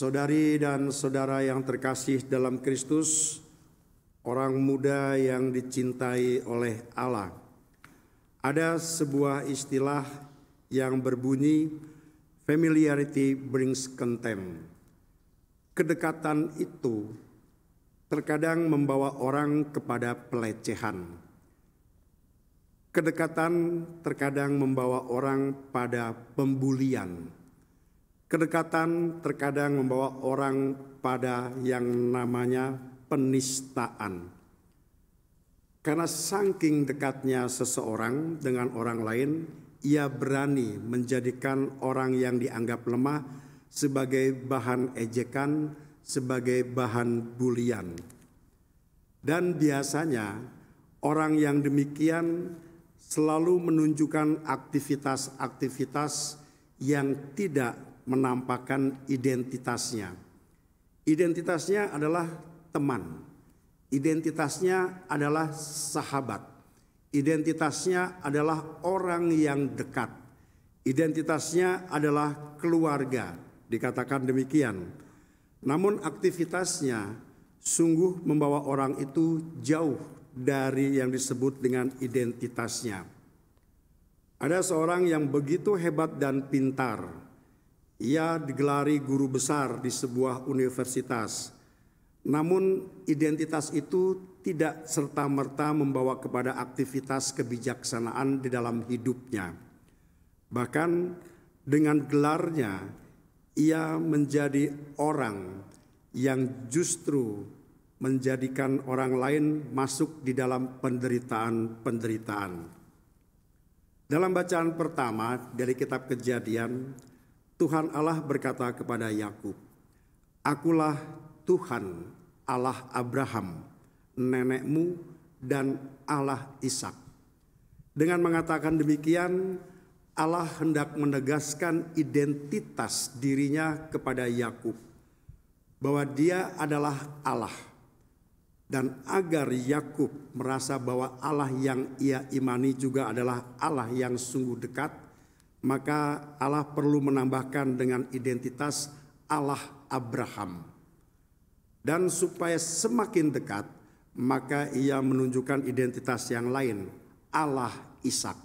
Saudari dan saudara yang terkasih dalam Kristus, orang muda yang dicintai oleh Allah. Ada sebuah istilah yang berbunyi familiarity brings contempt. Kedekatan itu terkadang membawa orang kepada pelecehan. Kedekatan terkadang membawa orang pada pembulian. Kedekatan terkadang membawa orang pada yang namanya penistaan. Karena saking dekatnya seseorang dengan orang lain, ia berani menjadikan orang yang dianggap lemah sebagai bahan ejekan, sebagai bahan bulian. Dan biasanya orang yang demikian selalu menunjukkan aktivitas-aktivitas yang tidak menampakkan identitasnya. Identitasnya adalah teman, identitasnya adalah sahabat, identitasnya adalah orang yang dekat, identitasnya adalah keluarga. Dikatakan demikian, namun aktivitasnya sungguh membawa orang itu jauh dari yang disebut dengan identitasnya. Ada seorang yang begitu hebat dan pintar. Ia digelari guru besar di sebuah universitas. Namun identitas itu tidak serta-merta membawa kepada aktivitas kebijaksanaan di dalam hidupnya. Bahkan dengan gelarnya ia menjadi orang yang justru menjadikan orang lain masuk di dalam penderitaan-penderitaan. Dalam bacaan pertama dari kitab Kejadian, Tuhan Allah berkata kepada Yakub, "Akulah Tuhan Allah Abraham, nenekmu dan Allah Ishak." Dengan mengatakan demikian, Allah hendak menegaskan identitas dirinya kepada Yakub bahwa dia adalah Allah dan agar Yakub merasa bahwa Allah yang ia imani juga adalah Allah yang sungguh dekat, maka Allah perlu menambahkan dengan identitas Allah Abraham. Dan supaya semakin dekat, maka ia menunjukkan identitas yang lain, Allah Ishak.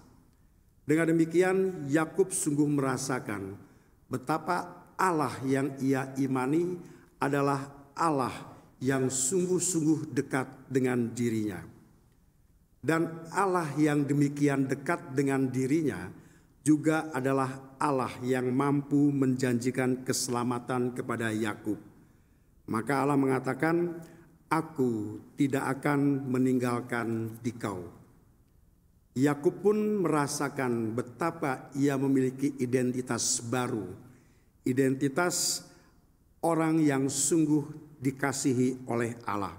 Dengan demikian, Yakub sungguh merasakan betapa Allah yang ia imani adalah Allah yang sungguh-sungguh dekat dengan dirinya. Dan Allah yang demikian dekat dengan dirinya juga adalah Allah yang mampu menjanjikan keselamatan kepada Yakub. Maka Allah mengatakan, "Aku tidak akan meninggalkan dikau." Yakub pun merasakan betapa ia memiliki identitas baru, identitas orang yang sungguh dikasihi oleh Allah.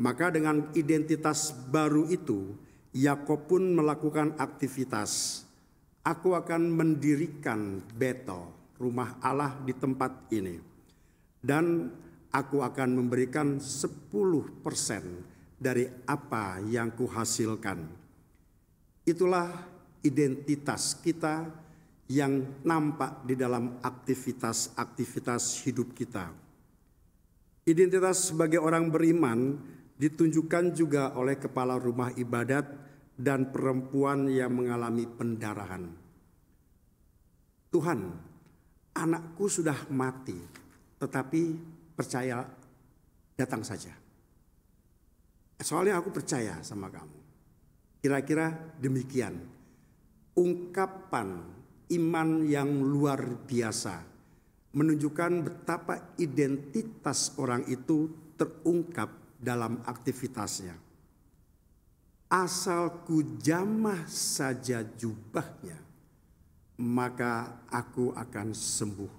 Maka dengan identitas baru itu, Yakob pun melakukan aktivitas. Aku akan mendirikan Betel, rumah Allah di tempat ini. Dan aku akan memberikan 10% dari apa yang kuhasilkan. Itulah identitas kita yang nampak di dalam aktivitas-aktivitas hidup kita. Identitas sebagai orang beriman ditunjukkan juga oleh kepala rumah ibadat dan perempuan yang mengalami pendarahan. Tuhan, anakku sudah mati, tetapi percaya datang saja. Soalnya aku percaya sama kamu. Kira-kira demikian. Ungkapan iman yang luar biasa menunjukkan betapa identitas orang itu terungkap dalam aktivitasnya. Asalku jamah saja jubahnya, maka aku akan sembuh.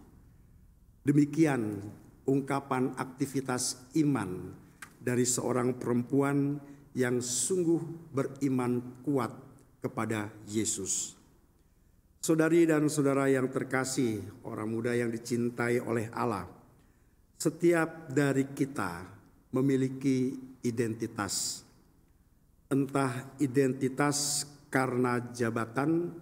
Demikian ungkapan aktivitas iman dari seorang perempuan yang sungguh beriman kuat kepada Yesus. Saudari dan saudara yang terkasih, orang muda yang dicintai oleh Allah, setiap dari kita memiliki identitas. Entah identitas karena jabatan,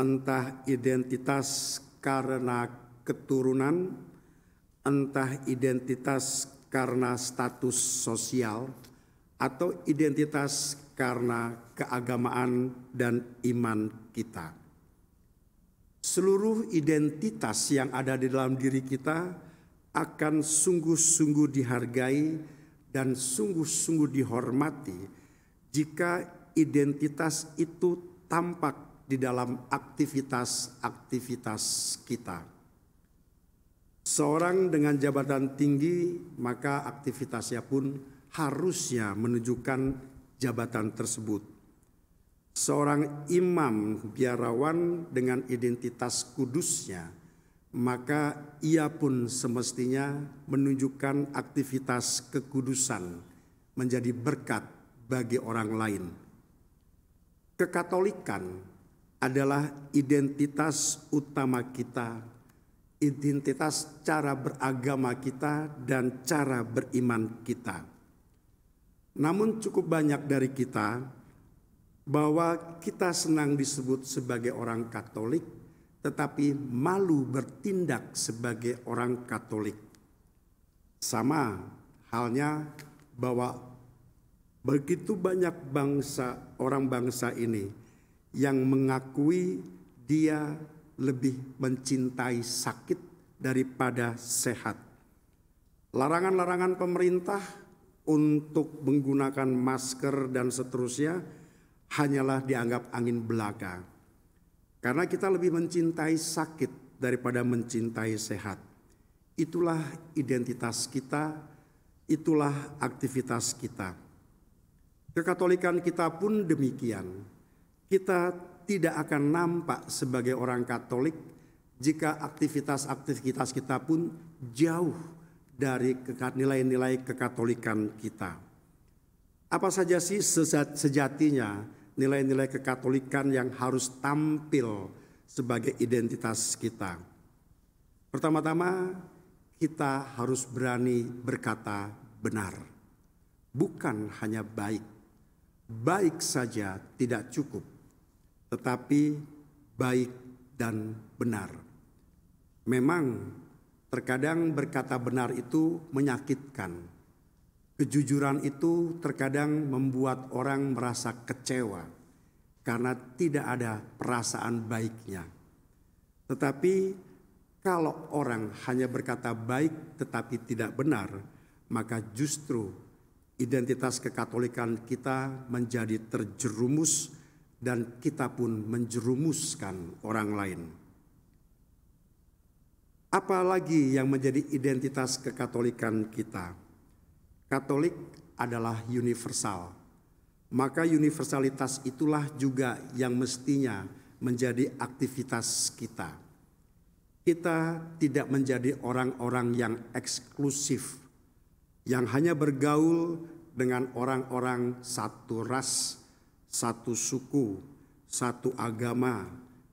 entah identitas karena keturunan, entah identitas karena status sosial, atau identitas karena keagamaan dan iman kita seluruh identitas yang ada di dalam diri kita akan sungguh-sungguh dihargai dan sungguh-sungguh dihormati jika identitas itu tampak di dalam aktivitas-aktivitas kita. Seorang dengan jabatan tinggi, maka aktivitasnya pun harusnya menunjukkan jabatan tersebut seorang imam biarawan dengan identitas kudusnya, maka ia pun semestinya menunjukkan aktivitas kekudusan menjadi berkat bagi orang lain. Kekatolikan adalah identitas utama kita, identitas cara beragama kita, dan cara beriman kita. Namun, cukup banyak dari kita bahwa kita senang disebut sebagai orang Katolik, tetapi malu bertindak sebagai orang Katolik. Sama halnya bahwa begitu banyak bangsa orang bangsa ini yang mengakui dia lebih mencintai sakit daripada sehat. Larangan-larangan pemerintah untuk menggunakan masker dan seterusnya hanyalah dianggap angin belaka. Karena kita lebih mencintai sakit daripada mencintai sehat. Itulah identitas kita, itulah aktivitas kita. Kekatolikan kita pun demikian. Kita tidak akan nampak sebagai orang Katolik jika aktivitas-aktivitas kita pun jauh dari nilai-nilai kekatolikan kita. Apa saja sih sejatinya? nilai-nilai kekatolikan yang harus tampil sebagai identitas kita. Pertama-tama, kita harus berani berkata benar, bukan hanya baik. Baik saja tidak cukup, tetapi baik dan benar. Memang, terkadang berkata benar itu menyakitkan Kejujuran itu terkadang membuat orang merasa kecewa karena tidak ada perasaan baiknya. Tetapi kalau orang hanya berkata baik tetapi tidak benar, maka justru identitas kekatolikan kita menjadi terjerumus dan kita pun menjerumuskan orang lain. Apalagi yang menjadi identitas kekatolikan kita? Katolik adalah universal. Maka universalitas itulah juga yang mestinya menjadi aktivitas kita. Kita tidak menjadi orang-orang yang eksklusif, yang hanya bergaul dengan orang-orang satu ras, satu suku, satu agama,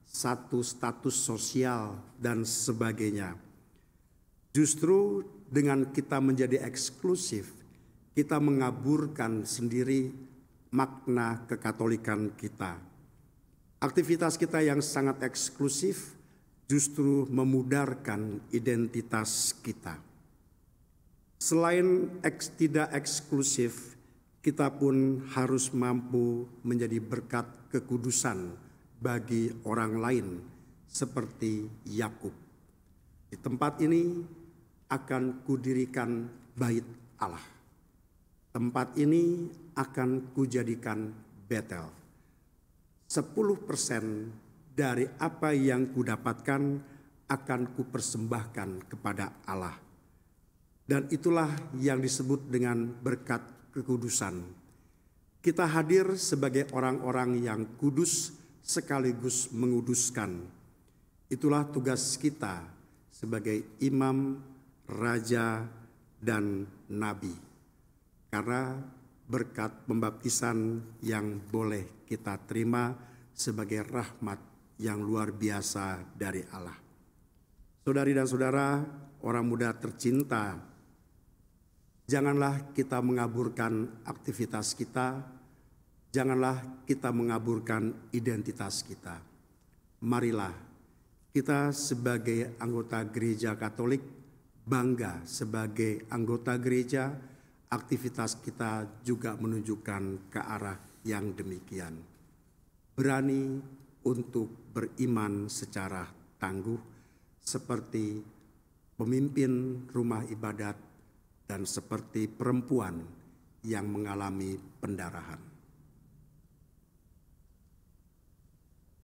satu status sosial, dan sebagainya. Justru dengan kita menjadi eksklusif, kita mengaburkan sendiri makna kekatolikan kita. Aktivitas kita yang sangat eksklusif justru memudarkan identitas kita. Selain eks, tidak eksklusif, kita pun harus mampu menjadi berkat kekudusan bagi orang lain seperti Yakub. Di tempat ini akan kudirikan bait Allah. Tempat ini akan kujadikan Betel. Sepuluh persen dari apa yang kudapatkan akan kupersembahkan kepada Allah. Dan itulah yang disebut dengan berkat kekudusan. Kita hadir sebagai orang-orang yang kudus sekaligus menguduskan. Itulah tugas kita sebagai imam, raja, dan nabi karena berkat pembaptisan yang boleh kita terima sebagai rahmat yang luar biasa dari Allah. Saudari dan saudara, orang muda tercinta, janganlah kita mengaburkan aktivitas kita, janganlah kita mengaburkan identitas kita. Marilah kita sebagai anggota gereja Katolik bangga sebagai anggota gereja aktivitas kita juga menunjukkan ke arah yang demikian. Berani untuk beriman secara tangguh seperti pemimpin rumah ibadat dan seperti perempuan yang mengalami pendarahan.